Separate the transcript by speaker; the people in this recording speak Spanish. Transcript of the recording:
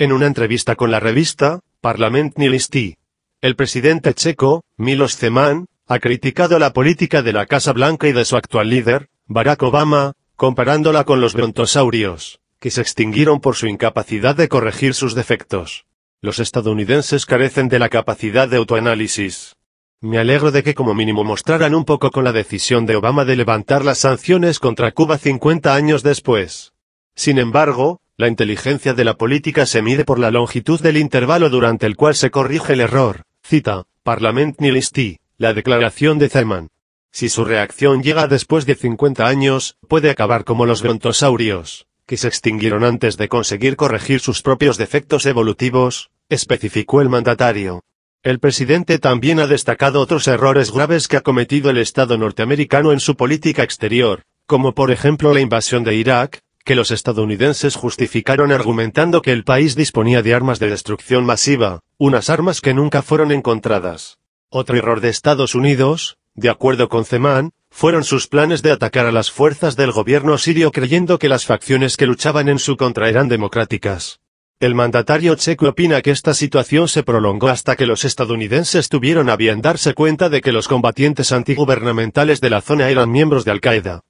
Speaker 1: En una entrevista con la revista Parlamentní el presidente checo, Milos Zeman, ha criticado la política de la Casa Blanca y de su actual líder, Barack Obama, comparándola con los brontosaurios, que se extinguieron por su incapacidad de corregir sus defectos. Los estadounidenses carecen de la capacidad de autoanálisis. Me alegro de que como mínimo mostraran un poco con la decisión de Obama de levantar las sanciones contra Cuba 50 años después. Sin embargo, la inteligencia de la política se mide por la longitud del intervalo durante el cual se corrige el error, cita, Parlament Nilisti, la declaración de Zeman. Si su reacción llega después de 50 años, puede acabar como los brontosaurios, que se extinguieron antes de conseguir corregir sus propios defectos evolutivos, especificó el mandatario. El presidente también ha destacado otros errores graves que ha cometido el Estado norteamericano en su política exterior, como por ejemplo la invasión de Irak, que los estadounidenses justificaron argumentando que el país disponía de armas de destrucción masiva, unas armas que nunca fueron encontradas. Otro error de Estados Unidos, de acuerdo con Zeman, fueron sus planes de atacar a las fuerzas del gobierno sirio creyendo que las facciones que luchaban en su contra eran democráticas. El mandatario checo opina que esta situación se prolongó hasta que los estadounidenses tuvieron a bien darse cuenta de que los combatientes antigubernamentales de la zona eran miembros de Al-Qaeda.